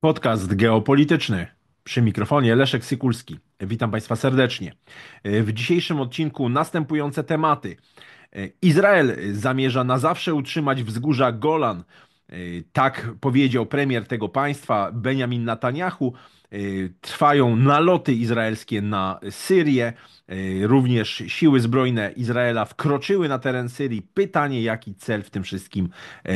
Podcast geopolityczny. Przy mikrofonie Leszek Sykulski. Witam Państwa serdecznie. E, w dzisiejszym odcinku następujące tematy. E, Izrael zamierza na zawsze utrzymać wzgórza Golan. E, tak powiedział premier tego państwa Benjamin Netanyahu. Trwają naloty izraelskie na Syrię. Również siły zbrojne Izraela wkroczyły na teren Syrii. Pytanie, jaki cel w tym wszystkim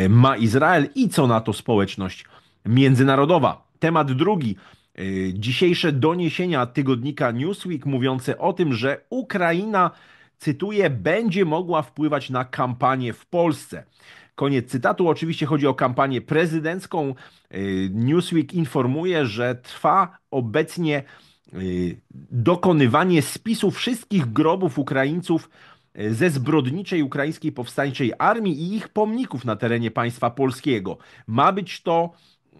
ma Izrael i co na to społeczność międzynarodowa. Temat drugi. Y, dzisiejsze doniesienia tygodnika Newsweek mówiące o tym, że Ukraina, cytuję, będzie mogła wpływać na kampanię w Polsce. Koniec cytatu. Oczywiście chodzi o kampanię prezydencką. Y, Newsweek informuje, że trwa obecnie y, dokonywanie spisu wszystkich grobów Ukraińców ze zbrodniczej ukraińskiej powstańczej armii i ich pomników na terenie państwa polskiego. Ma być to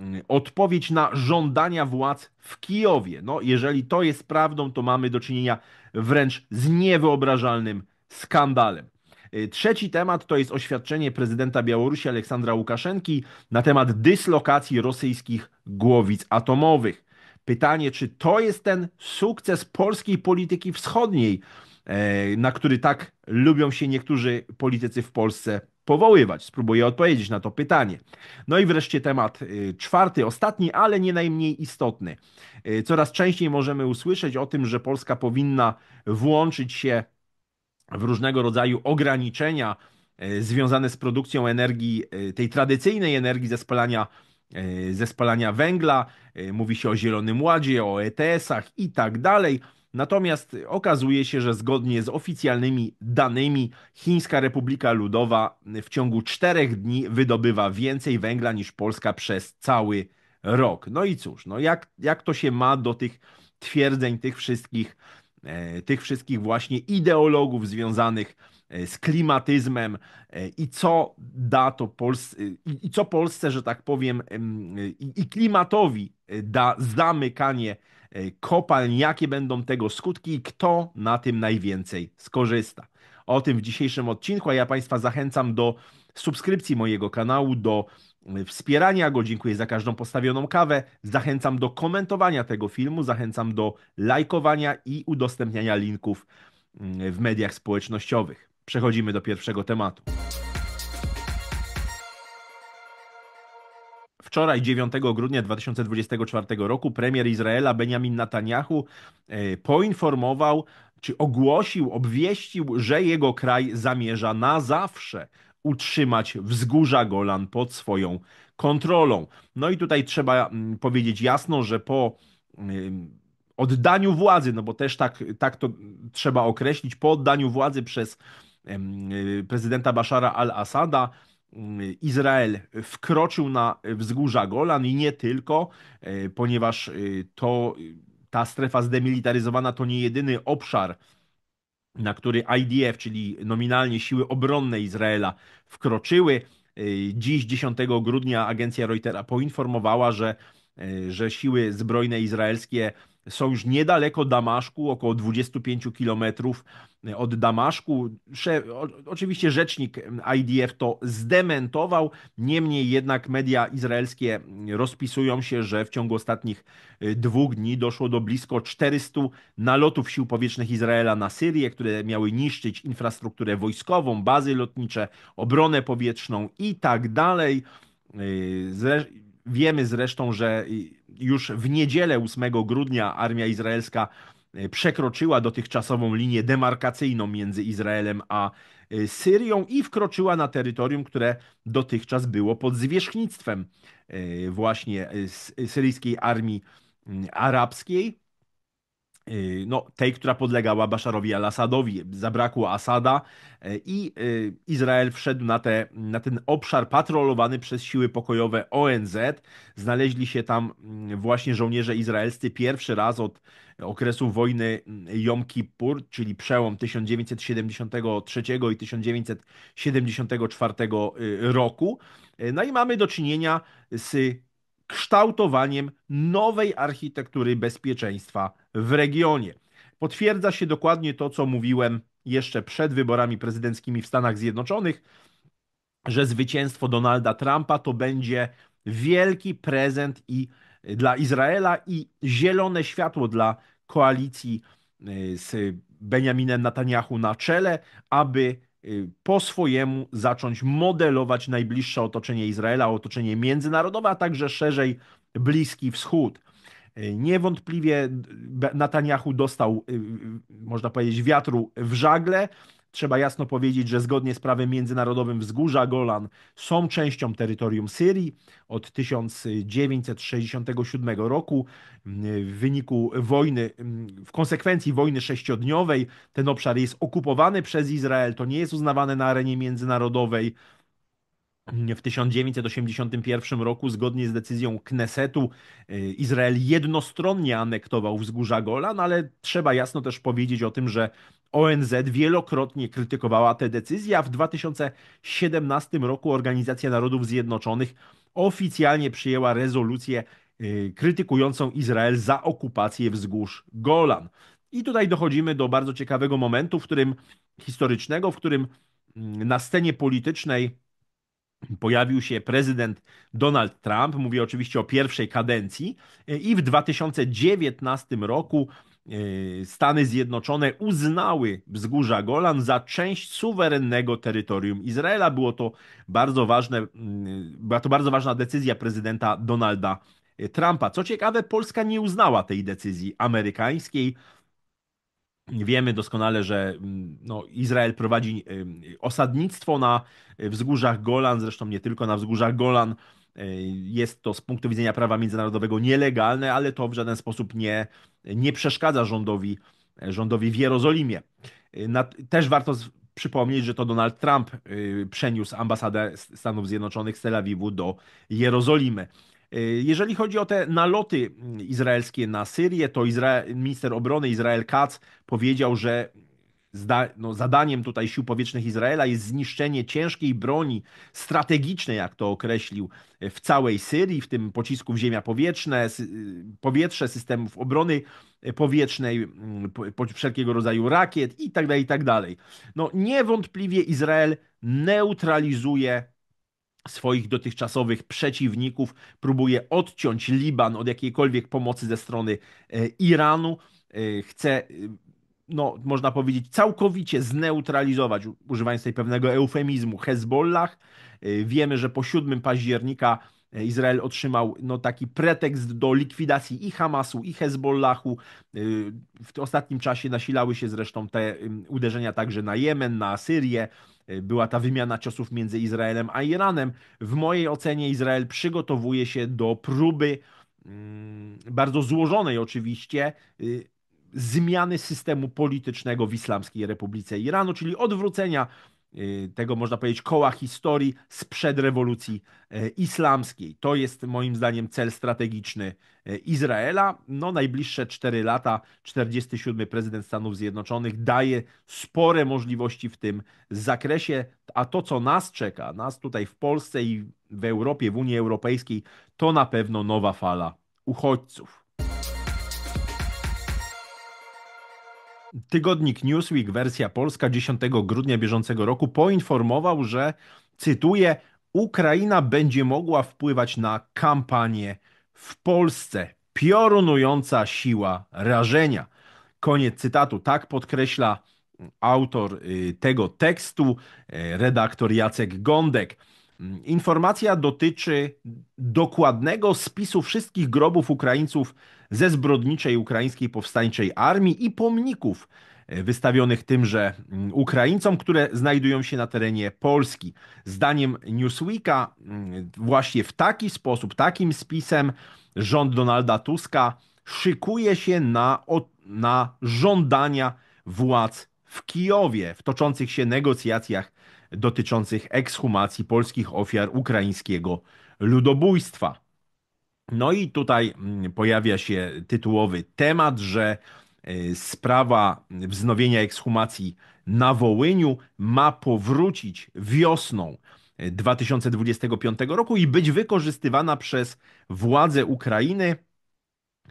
Mm, odpowiedź na żądania władz w Kijowie. No, jeżeli to jest prawdą, to mamy do czynienia wręcz z niewyobrażalnym skandalem. Y, trzeci temat to jest oświadczenie prezydenta Białorusi Aleksandra Łukaszenki na temat dyslokacji rosyjskich głowic atomowych. Pytanie, czy to jest ten sukces polskiej polityki wschodniej, e, na który tak lubią się niektórzy politycy w Polsce powoływać. Spróbuję odpowiedzieć na to pytanie. No i wreszcie temat y, czwarty, ostatni, ale nie najmniej istotny. Y, coraz częściej możemy usłyszeć o tym, że Polska powinna włączyć się w różnego rodzaju ograniczenia y, związane z produkcją energii, tej tradycyjnej energii ze spalania, ze spalania węgla. Mówi się o Zielonym Ładzie, o ETS-ach i tak dalej. Natomiast okazuje się, że zgodnie z oficjalnymi danymi Chińska Republika Ludowa w ciągu czterech dni wydobywa więcej węgla niż Polska przez cały rok. No i cóż, no jak, jak to się ma do tych twierdzeń tych wszystkich, e, tych wszystkich właśnie ideologów związanych e, z klimatyzmem e, i co da to Polsce, i co Polsce, że tak powiem, i klimatowi da zamykanie E, kopalń, jakie będą tego skutki i kto na tym najwięcej skorzysta. O tym w dzisiejszym odcinku, a ja Państwa zachęcam do subskrypcji mojego kanału, do e, wspierania go. Dziękuję za każdą postawioną kawę. Zachęcam do komentowania tego filmu, zachęcam do lajkowania i udostępniania linków mm, w mediach społecznościowych. Przechodzimy do pierwszego tematu. Wczoraj, 9 grudnia 2024 roku, premier Izraela Benjamin Netanyahu e, poinformował, czy ogłosił, obwieścił, że jego kraj zamierza na zawsze utrzymać wzgórza Golan pod swoją kontrolą. No i tutaj trzeba mm, powiedzieć jasno, że po mm, oddaniu władzy, no bo też tak, tak to trzeba określić, po oddaniu władzy przez mm, e, prezydenta Bashara al-Assada, Mm, Izrael wkroczył na wzgórza Golan i nie tylko, e, ponieważ e, to ta strefa zdemilitaryzowana to nie jedyny obszar, na który IDF, czyli nominalnie siły obronne Izraela, wkroczyły. E, dziś, 10 grudnia, agencja Reutera poinformowała, że, że siły zbrojne izraelskie są już niedaleko Damaszku, około 25 kilometrów e, od Damaszku. oczywiście rzecznik IDF to zdementował, niemniej jednak media izraelskie rozpisują się, że w ciągu ostatnich e, dwóch dni doszło do blisko 400 nalotów sił powietrznych Izraela na Syrię, które miały niszczyć infrastrukturę wojskową, bazy lotnicze, obronę powietrzną i tak dalej. E, Wiemy zresztą, że już w niedzielę 8 grudnia armia izraelska e, przekroczyła dotychczasową linię demarkacyjną między Izraelem a e, Syrią i wkroczyła na terytorium, które dotychczas było pod zwierzchnictwem e, właśnie syryjskiej armii arabskiej. Y, no, tej, która podlegała Baszarowi al-Assadowi. Zabrakło Asada e, i y, Izrael wszedł na, te, na ten obszar patrolowany przez siły pokojowe ONZ. Znaleźli się tam mm, właśnie żołnierze izraelscy pierwszy raz od okresu wojny Jom mm, Kippur, czyli przełom 1973 i 1974 y, roku. E, no i mamy do czynienia z kształtowaniem nowej architektury bezpieczeństwa w regionie. Potwierdza się dokładnie to, co mówiłem jeszcze przed wyborami prezydenckimi w Stanach Zjednoczonych, że zwycięstwo Donalda Trumpa to będzie wielki prezent i y, dla Izraela i zielone światło dla koalicji y, z Benjaminem Netanyahu na czele, aby Y, po swojemu zacząć modelować najbliższe otoczenie Izraela, otoczenie międzynarodowe, a także szerzej Bliski Wschód. Y, niewątpliwie Netanyahu dostał, y, można powiedzieć, wiatru w żagle, Trzeba jasno powiedzieć, że zgodnie z prawem międzynarodowym wzgórza Golan są częścią terytorium Syrii od 1967 roku. Mm, w wyniku wojny, mm, w konsekwencji wojny sześciodniowej, ten obszar jest okupowany przez Izrael, to nie jest uznawane na arenie międzynarodowej. W 1981 roku, zgodnie z decyzją Knesetu, y, Izrael jednostronnie anektował wzgórza Golan, ale trzeba jasno też powiedzieć o tym, że ONZ wielokrotnie krytykowała tę decyzję, a w 2017 roku Organizacja Narodów Zjednoczonych oficjalnie przyjęła rezolucję y, krytykującą Izrael za okupację wzgórz Golan. I tutaj dochodzimy do bardzo ciekawego momentu, w którym historycznego, w którym mm, na scenie politycznej pojawił się prezydent Donald Trump, mówię oczywiście o pierwszej kadencji, i w 2019 roku e, Stany Zjednoczone uznały wzgórza Golan za część suwerennego terytorium Izraela. Było to bardzo ważne, mm, była to bardzo ważna decyzja prezydenta Donalda e, Trumpa. Co ciekawe, Polska nie uznała tej decyzji amerykańskiej. Wiemy doskonale, że mm, no, Izrael prowadzi y, y, osadnictwo na y, wzgórzach Golan, zresztą nie tylko na wzgórzach Golan. Jest to z punktu widzenia prawa międzynarodowego nielegalne, ale to w żaden sposób nie, nie przeszkadza rządowi, rządowi w Jerozolimie. Też warto przypomnieć, że to Donald Trump przeniósł ambasadę Stanów Zjednoczonych z Tel Awiwu do Jerozolimy. Y, jeżeli chodzi o te naloty mm, izraelskie na Syrię, to Izra minister obrony Izrael Katz powiedział, że no, zadaniem tutaj sił powietrznych Izraela jest zniszczenie ciężkiej broni strategicznej, jak to określił, y, w całej Syrii, w tym pocisków ziemia-powietrzne, y, powietrze, systemów obrony powietrznej, mm, wszelkiego rodzaju rakiet itd., tak itd. Tak no niewątpliwie Izrael neutralizuje swoich dotychczasowych przeciwników, próbuje odciąć Liban od jakiejkolwiek pomocy ze strony e, Iranu, e, chce e, no, można powiedzieć, całkowicie zneutralizować, używając tutaj pewnego eufemizmu, Hezbollah. Wiemy, że po 7 października Izrael otrzymał no, taki pretekst do likwidacji i Hamasu, i Hezbollahu. W ostatnim czasie nasilały się zresztą te uderzenia także na Jemen, na Syrię. E, była ta wymiana ciosów między Izraelem a Iranem. W mojej ocenie Izrael przygotowuje się do próby mm, bardzo złożonej oczywiście e, zmiany systemu politycznego w Islamskiej Republice Iranu, czyli odwrócenia Y, tego, można powiedzieć, koła historii sprzed rewolucji e, islamskiej. To jest moim zdaniem cel strategiczny e, Izraela. No, najbliższe 4 lata 47 prezydent Stanów Zjednoczonych daje spore możliwości w tym zakresie, a to, co nas czeka, nas tutaj w Polsce i w Europie, w Unii Europejskiej, to na pewno nowa fala uchodźców. Tygodnik Newsweek, wersja polska 10 grudnia bieżącego roku poinformował, że cytuję: Ukraina będzie mogła wpływać na kampanię w Polsce. Piorunująca siła rażenia. Koniec cytatu. Tak podkreśla mm, autor y, tego tekstu, y, redaktor Jacek Gądek. Informacja dotyczy dokładnego spisu wszystkich grobów Ukraińców ze zbrodniczej ukraińskiej powstańczej armii i pomników e, wystawionych tymże mm, Ukraińcom, które znajdują się na terenie Polski. Zdaniem Newsweeka, mm, właśnie w taki sposób, takim spisem rząd Donalda Tuska szykuje się na, na żądania władz w Kijowie w toczących się negocjacjach dotyczących ekshumacji polskich ofiar ukraińskiego ludobójstwa. No i tutaj mm, pojawia się tytułowy temat, że y, sprawa wznowienia ekshumacji na Wołyniu ma powrócić wiosną 2025 y, roku i być wykorzystywana przez władze Ukrainy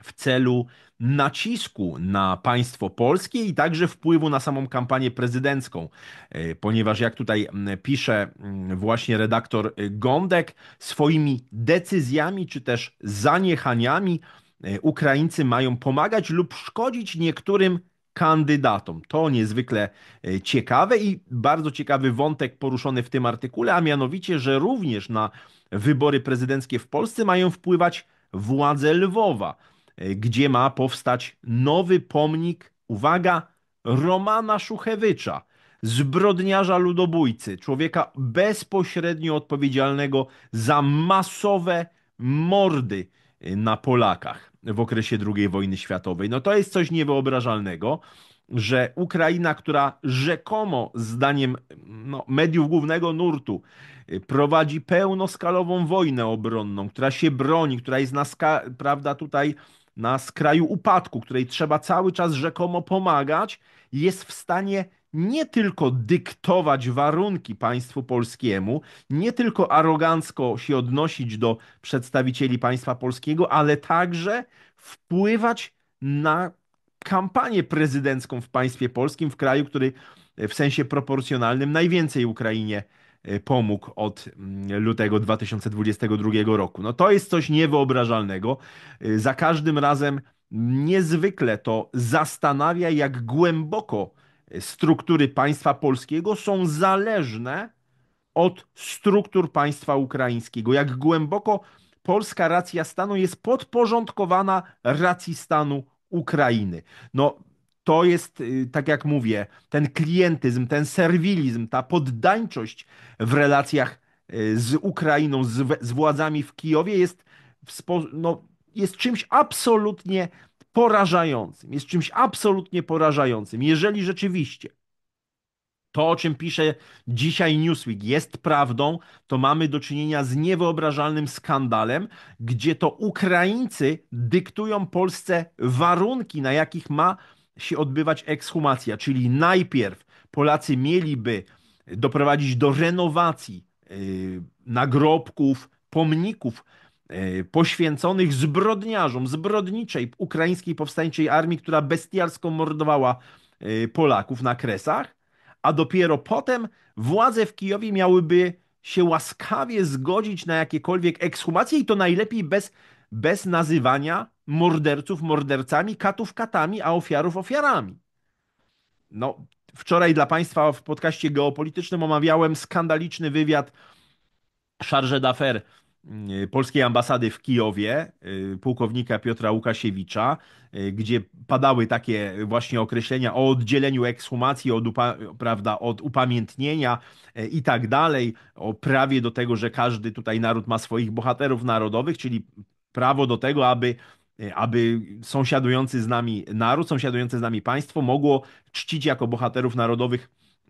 w celu nacisku na państwo polskie i także wpływu na samą kampanię prezydencką, e, ponieważ jak tutaj pisze właśnie redaktor e, Gądek, swoimi decyzjami czy też zaniechaniami e, Ukraińcy mają pomagać lub szkodzić niektórym kandydatom. To niezwykle ciekawe i bardzo ciekawy wątek poruszony w tym artykule, a mianowicie, że również na wybory prezydenckie w Polsce mają wpływać władze Lwowa. E, gdzie ma powstać nowy pomnik, uwaga, Romana Szuchewycza, zbrodniarza ludobójcy, człowieka bezpośrednio odpowiedzialnego za masowe mordy e, na Polakach w okresie II wojny światowej. No to jest coś niewyobrażalnego, że Ukraina, która rzekomo, zdaniem no, mediów głównego nurtu, e, prowadzi pełnoskalową wojnę obronną, która się broni, która jest na, prawda, tutaj na skraju upadku, której trzeba cały czas rzekomo pomagać, jest w stanie nie tylko dyktować warunki państwu polskiemu, nie tylko arogancko się odnosić do przedstawicieli państwa polskiego, ale także wpływać na kampanię prezydencką w państwie polskim, w kraju, który w sensie proporcjonalnym najwięcej Ukrainie Y, pomógł od mm, lutego 2022 roku. No to jest coś niewyobrażalnego. Y, za każdym razem niezwykle to zastanawia, jak głęboko y, struktury państwa polskiego są zależne od struktur państwa ukraińskiego, jak głęboko polska racja stanu jest podporządkowana racji stanu Ukrainy. No, to jest, y, tak jak mówię, ten klientyzm, ten serwilizm, ta poddańczość w relacjach y, z Ukrainą, z, z władzami w Kijowie jest, w no, jest czymś absolutnie porażającym. Jest czymś absolutnie porażającym. Jeżeli rzeczywiście to, o czym pisze dzisiaj Newsweek, jest prawdą, to mamy do czynienia z niewyobrażalnym skandalem, gdzie to Ukraińcy dyktują Polsce warunki, na jakich ma się odbywać ekshumacja, czyli najpierw Polacy mieliby doprowadzić do renowacji e, nagrobków, pomników e, poświęconych zbrodniarzom, zbrodniczej ukraińskiej powstańczej armii, która bestialsko mordowała e, Polaków na Kresach, a dopiero potem władze w Kijowie miałyby się łaskawie zgodzić na jakiekolwiek ekshumacje i to najlepiej bez, bez nazywania morderców mordercami, katów katami, a ofiarów ofiarami. No, wczoraj dla Państwa w podcaście geopolitycznym omawiałem skandaliczny wywiad Charge d'affaires y, polskiej ambasady w Kijowie, y, pułkownika Piotra Łukasiewicza, y, gdzie padały takie właśnie określenia o oddzieleniu ekshumacji od, prawda, od upamiętnienia i tak dalej, o prawie do tego, że każdy tutaj naród ma swoich bohaterów narodowych, czyli prawo do tego, aby Y, aby sąsiadujący z nami naród, sąsiadujące z nami państwo mogło czcić jako bohaterów narodowych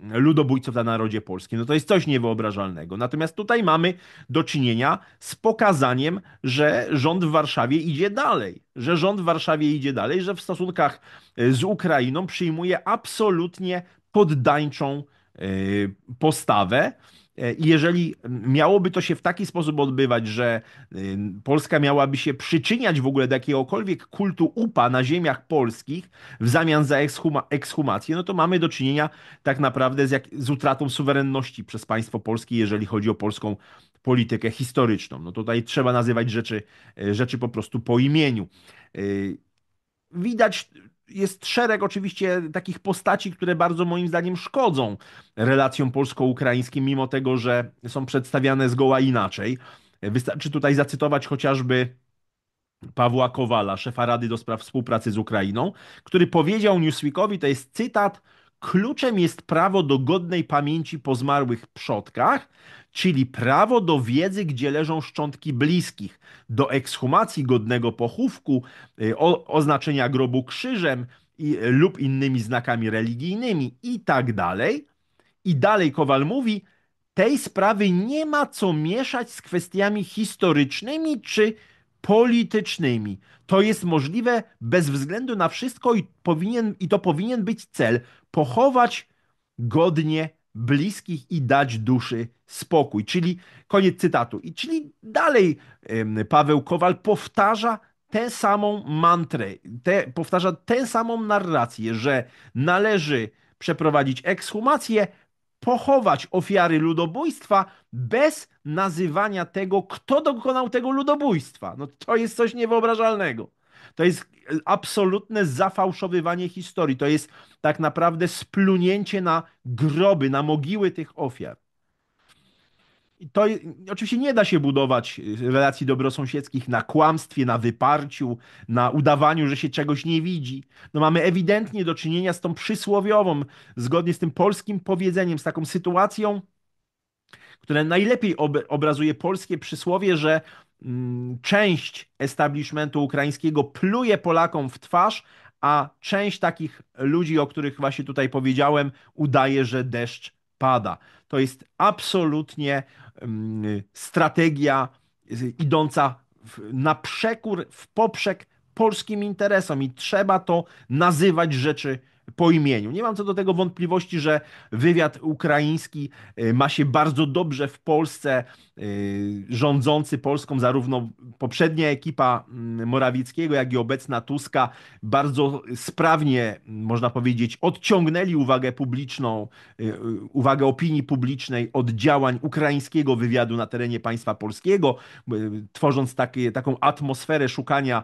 ludobójców na narodzie polskim. No to jest coś niewyobrażalnego. Natomiast tutaj mamy do czynienia z pokazaniem, że rząd w Warszawie idzie dalej, że rząd w Warszawie idzie dalej, że w stosunkach y, z Ukrainą przyjmuje absolutnie poddańczą y, postawę E, I jeżeli miałoby to się w taki sposób odbywać, że y, Polska miałaby się przyczyniać w ogóle do jakiegokolwiek kultu upa na ziemiach polskich w zamian za ekshuma, ekshumację, no to mamy do czynienia tak naprawdę z, jak, z utratą suwerenności przez państwo polskie, jeżeli chodzi o polską politykę historyczną. No tutaj trzeba nazywać rzeczy, e, rzeczy po prostu po imieniu. E, widać jest szereg oczywiście takich postaci, które bardzo moim zdaniem szkodzą relacjom polsko-ukraińskim, mimo tego, że są przedstawiane zgoła inaczej. Wystarczy tutaj zacytować chociażby Pawła Kowala, szefa Rady do Spraw Współpracy z Ukrainą, który powiedział Newsweekowi, to jest cytat, kluczem jest prawo do godnej pamięci po zmarłych przodkach, czyli prawo do wiedzy, gdzie leżą szczątki bliskich, do ekshumacji godnego pochówku, y, o, oznaczenia grobu krzyżem i, y, lub innymi znakami religijnymi itd. Tak I dalej Kowal mówi, tej sprawy nie ma co mieszać z kwestiami historycznymi czy politycznymi. To jest możliwe bez względu na wszystko i, powinien, i to powinien być cel pochować godnie bliskich i dać duszy spokój. Czyli koniec cytatu. I czyli dalej Paweł Kowal powtarza tę samą mantrę, te, powtarza tę samą narrację, że należy przeprowadzić ekshumację, pochować ofiary ludobójstwa bez nazywania tego, kto dokonał tego ludobójstwa. No to jest coś niewyobrażalnego. To jest absolutne zafałszowywanie historii. To jest tak naprawdę splunięcie na groby, na mogiły tych ofiar to oczywiście nie da się budować y, relacji dobrosąsiedzkich na kłamstwie, na wyparciu, na udawaniu, że się czegoś nie widzi. No mamy ewidentnie do czynienia z tą przysłowiową, zgodnie z tym polskim powiedzeniem, z taką sytuacją, która najlepiej ob- obrazuje polskie przysłowie, że mm, część establishmentu ukraińskiego pluje Polakom w twarz, a część takich ludzi, o których właśnie tutaj powiedziałem, udaje, że deszcz pada. To jest absolutnie mm, strategia idąca na przekór, w poprzek polskim interesom i trzeba to nazywać rzeczy po imieniu. Nie mam co do tego wątpliwości, że wywiad ukraiński y, ma się bardzo dobrze w Polsce, y, rządzący Polską, zarówno poprzednia ekipa mm, Morawickiego, jak i obecna Tuska, bardzo sprawnie, można powiedzieć, odciągnęli uwagę publiczną, y, uwagę opinii publicznej od działań ukraińskiego wywiadu na terenie państwa polskiego, tworząc takie, taką atmosferę szukania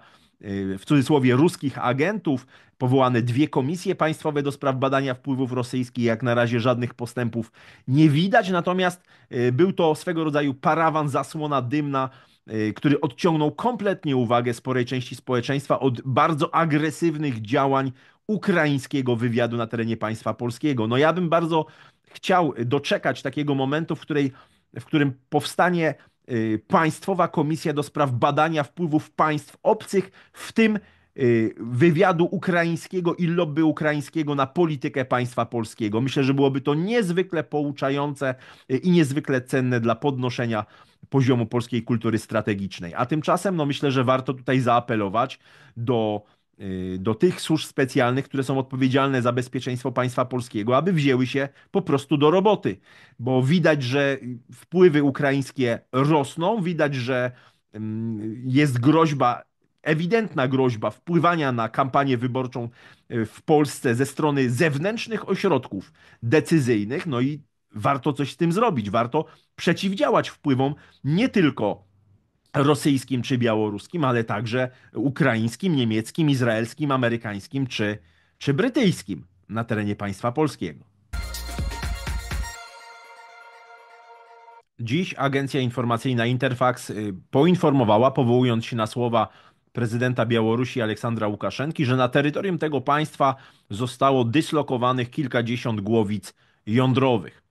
w cudzysłowie ruskich agentów, powołane dwie komisje państwowe do spraw badania wpływów rosyjskich. Jak na razie żadnych postępów nie widać, natomiast e, był to swego rodzaju parawan, zasłona dymna, e, który odciągnął kompletnie uwagę sporej części społeczeństwa od bardzo agresywnych działań ukraińskiego wywiadu na terenie państwa polskiego. No ja bym bardzo chciał doczekać takiego momentu, w, której, w którym powstanie Y, Państwowa Komisja do Spraw Badania Wpływów Państw Obcych, w tym y, wywiadu ukraińskiego i lobby ukraińskiego na politykę państwa polskiego. Myślę, że byłoby to niezwykle pouczające y, i niezwykle cenne dla podnoszenia poziomu polskiej kultury strategicznej. A tymczasem, no myślę, że warto tutaj zaapelować do Y, do tych służb specjalnych, które są odpowiedzialne za bezpieczeństwo państwa polskiego, aby wzięły się po prostu do roboty, bo widać, że wpływy ukraińskie rosną, widać, że mm, jest groźba, ewidentna groźba wpływania na kampanię wyborczą y, w Polsce ze strony zewnętrznych ośrodków decyzyjnych, no i warto coś z tym zrobić, warto przeciwdziałać wpływom nie tylko rosyjskim czy białoruskim, ale także ukraińskim, niemieckim, izraelskim, amerykańskim czy, czy brytyjskim na terenie państwa polskiego. Dziś agencja informacyjna Interfax y, poinformowała, powołując się na słowa prezydenta Białorusi Aleksandra Łukaszenki, że na terytorium tego państwa zostało dyslokowanych kilkadziesiąt głowic jądrowych.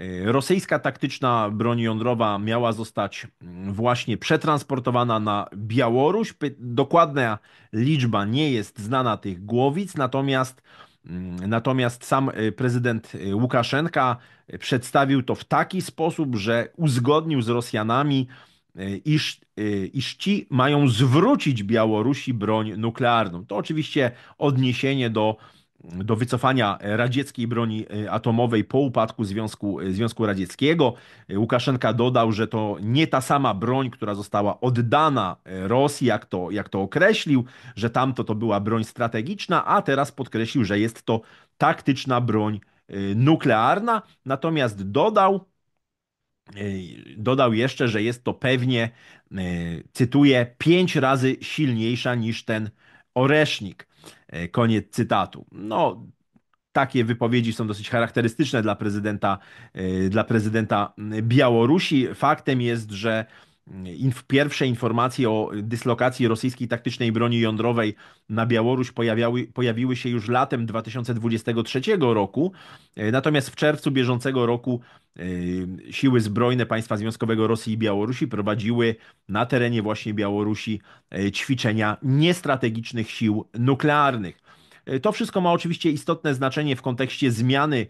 E, rosyjska taktyczna broń jądrowa miała zostać mm, właśnie przetransportowana na Białoruś. Dokładna liczba nie jest znana tych głowic, natomiast mm, Natomiast sam e, prezydent e, Łukaszenka przedstawił to w taki sposób, że uzgodnił z Rosjanami, iż, iż ci mają zwrócić Białorusi broń nuklearną. To oczywiście odniesienie do do wycofania e, radzieckiej broni e, atomowej po upadku Związku, e, Związku Radzieckiego. Łukaszenka dodał, że to nie ta sama broń, która została oddana Rosji, jak to, jak to określił, że tamto to była broń strategiczna, a teraz podkreślił, że jest to taktyczna broń nuklearna. Natomiast dodał, Dodał jeszcze, że jest to pewnie, cytuję, pięć razy silniejsza niż ten oresznik. E, koniec cytatu. No, takie wypowiedzi są dosyć charakterystyczne dla prezydenta, e, dla prezydenta mm, Białorusi. Faktem jest, że inf pierwsze informacje o dyslokacji rosyjskiej taktycznej broni jądrowej na Białoruś pojawiały, pojawiły się już latem 2023 roku, e, natomiast w czerwcu bieżącego roku e, siły zbrojne państwa Związkowego Rosji i Białorusi prowadziły na terenie właśnie Białorusi e, ćwiczenia niestrategicznych sił nuklearnych. To wszystko ma oczywiście istotne znaczenie w kontekście zmiany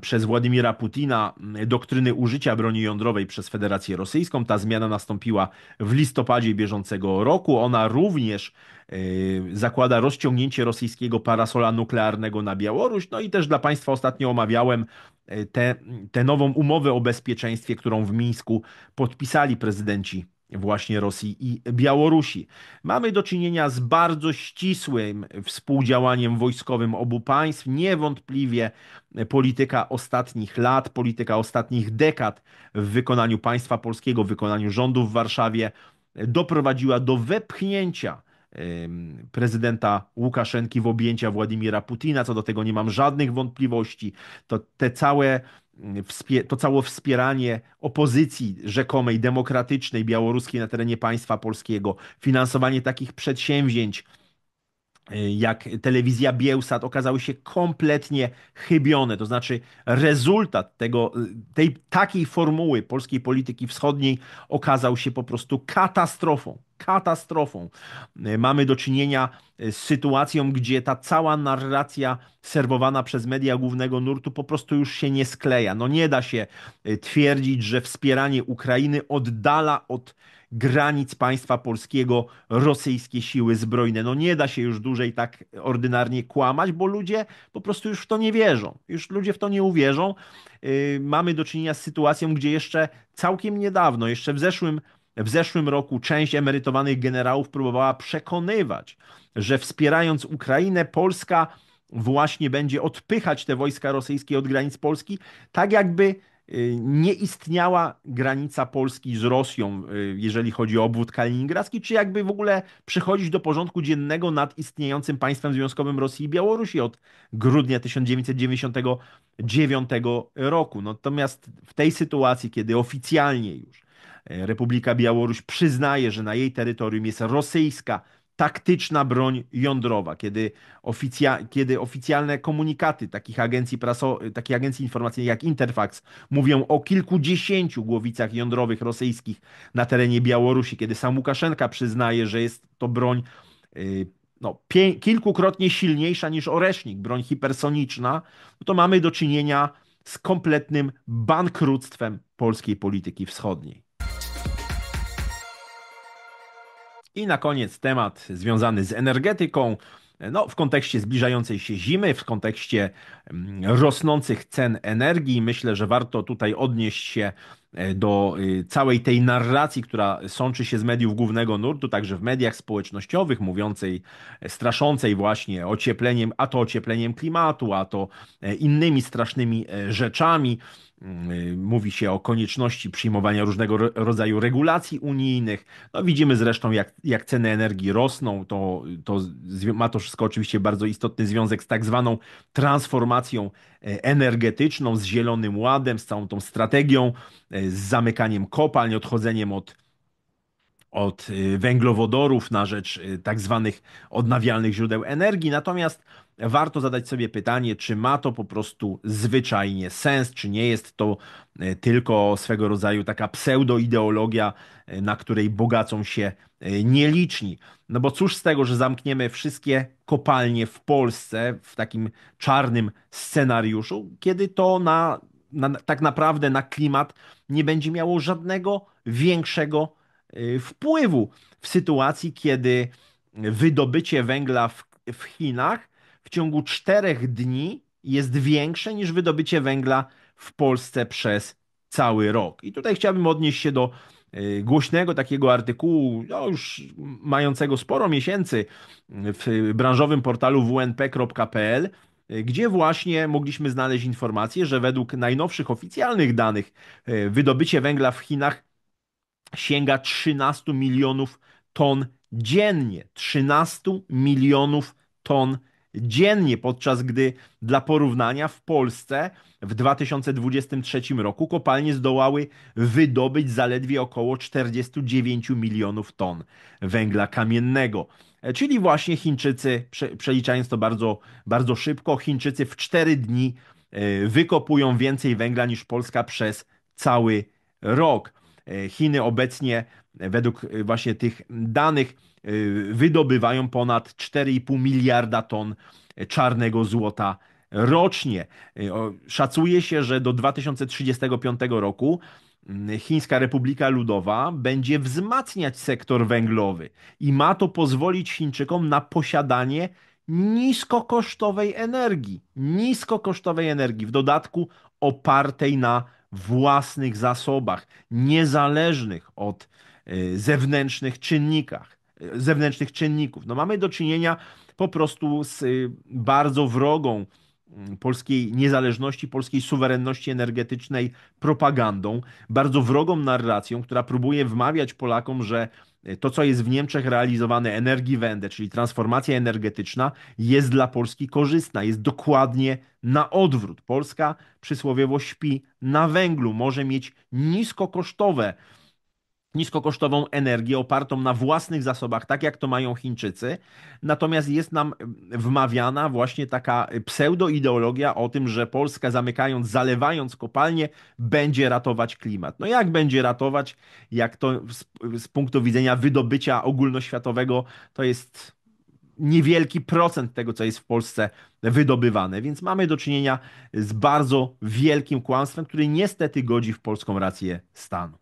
przez Władimira Putina doktryny użycia broni jądrowej przez Federację Rosyjską. Ta zmiana nastąpiła w listopadzie bieżącego roku. Ona również e, zakłada rozciągnięcie rosyjskiego parasola nuklearnego na Białoruś. No i też dla Państwa ostatnio omawiałem e, tę nową umowę o bezpieczeństwie, którą w Mińsku podpisali prezydenci właśnie Rosji i Białorusi. Mamy do czynienia z bardzo ścisłym współdziałaniem wojskowym obu państw. Niewątpliwie polityka ostatnich lat, polityka ostatnich dekad w wykonaniu państwa polskiego, w wykonaniu rządu w Warszawie doprowadziła do wepchnięcia prezydenta Łukaszenki w objęcia Władimira Putina. Co do tego nie mam żadnych wątpliwości. To te całe to całe wspieranie opozycji rzekomej demokratycznej białoruskiej na terenie państwa polskiego, finansowanie takich przedsięwzięć, Y, jak telewizja Bielsat okazały się kompletnie chybione. To znaczy rezultat tego, y, tej takiej formuły polskiej polityki wschodniej okazał się po prostu katastrofą. Katastrofą. Y, mamy do czynienia z sytuacją, gdzie ta cała narracja serwowana przez media głównego nurtu po prostu już się nie skleja. No nie da się twierdzić, że wspieranie Ukrainy oddala od granic państwa polskiego rosyjskie siły zbrojne. No nie da się już dłużej tak ordynarnie kłamać, bo ludzie po prostu już w to nie wierzą. Już ludzie w to nie uwierzą. Y, mamy do czynienia z sytuacją, gdzie jeszcze całkiem niedawno, jeszcze w zeszłym w zeszłym roku część emerytowanych generałów próbowała przekonywać, że wspierając Ukrainę, Polska właśnie będzie odpychać te wojska rosyjskie od granic Polski, tak jakby Y, nie istniała granica Polski z Rosją, y, jeżeli chodzi o obwód kaliningradzki, czy jakby w ogóle przychodzić do porządku dziennego nad istniejącym państwem związkowym Rosji i Białorusi od grudnia 1999 roku. Natomiast w tej sytuacji, kiedy oficjalnie już y, Republika Białoruś przyznaje, że na jej terytorium jest rosyjska taktyczna broń jądrowa, kiedy, oficja, kiedy oficjalne komunikaty takich agencji, praso, takich agencji informacyjnych jak Interfax mówią o kilkudziesięciu głowicach jądrowych rosyjskich na terenie Białorusi, kiedy sam Łukaszenka przyznaje, że jest to broń y, no, kilkukrotnie silniejsza niż oresznik, broń hipersoniczna, no to mamy do czynienia z kompletnym bankructwem polskiej polityki wschodniej. I na koniec temat związany z energetyką. No, w kontekście zbliżającej się zimy, w kontekście mm, rosnących cen energii, myślę, że warto tutaj odnieść się e, do y, całej tej narracji, która sączy się z mediów głównego nurtu, także w mediach społecznościowych, mówiącej, e, straszącej właśnie ociepleniem, a to ociepleniem klimatu, a to e, innymi strasznymi rzeczami. Y, mówi się o konieczności przyjmowania różnego rodzaju regulacji unijnych. No widzimy zresztą, jak, jak ceny energii rosną. To, to ma to wszystko oczywiście bardzo istotny związek z tak zwaną transformacją e, energetyczną, z Zielonym Ładem, z całą tą strategią, e, z zamykaniem kopalń, odchodzeniem od od y, węglowodorów na rzecz y, tak zwanych odnawialnych źródeł energii. Natomiast warto zadać sobie pytanie, czy ma to po prostu zwyczajnie sens, czy nie jest to e, tylko swego rodzaju taka pseudoideologia, e, na której bogacą się e, nieliczni. No bo cóż z tego, że zamkniemy wszystkie kopalnie w Polsce w takim czarnym scenariuszu, kiedy to na, na tak naprawdę na klimat nie będzie miało żadnego większego wpływu w sytuacji, kiedy wydobycie węgla w, w Chinach w ciągu czterech dni jest większe niż wydobycie węgla w Polsce przez cały rok. I tutaj chciałbym odnieść się do y, głośnego takiego artykułu, no już mającego sporo miesięcy y, w branżowym portalu wnp.pl, y, gdzie właśnie mogliśmy znaleźć informację, że według najnowszych oficjalnych danych wydobycie węgla w Chinach sięga 13 milionów ton dziennie. 13 milionów ton dziennie, podczas gdy dla porównania w Polsce w 2023 roku kopalnie zdołały wydobyć zaledwie około 49 milionów ton węgla kamiennego. E, czyli właśnie Chińczycy, przeliczając to bardzo, bardzo szybko, Chińczycy w 4 dni e, wykopują więcej węgla niż Polska przez cały rok. E, Chiny obecnie, według właśnie tych danych, Y, wydobywają ponad 4,5 miliarda ton e, czarnego złota rocznie. Y, szacuje się, że do 2035 roku mm, Chińska Republika Ludowa będzie wzmacniać sektor węglowy i ma to pozwolić Chińczykom na posiadanie niskokosztowej energii, niskokosztowej energii, w dodatku opartej na własnych zasobach, niezależnych od e, zewnętrznych czynnikach zewnętrznych czynników. No mamy do czynienia po prostu z y, bardzo wrogą mm, polskiej niezależności, polskiej suwerenności energetycznej propagandą, bardzo wrogą narracją, która próbuje wmawiać Polakom, że y, to, co jest w Niemczech realizowane, Energiewende, czyli transformacja energetyczna, jest dla Polski korzystna, jest dokładnie na odwrót. Polska przysłowiowo śpi na węglu, może mieć niskokosztowe kosztowe niskokosztową energię opartą na własnych zasobach, tak jak to mają Chińczycy. Natomiast jest nam wmawiana właśnie taka pseudoideologia o tym, że Polska zamykając, zalewając kopalnie, będzie ratować klimat. No jak będzie ratować, jak to z, z punktu widzenia wydobycia ogólnoświatowego to jest niewielki procent tego, co jest w Polsce wydobywane. Więc mamy do czynienia z bardzo wielkim kłamstwem, który niestety godzi w polską rację stanu.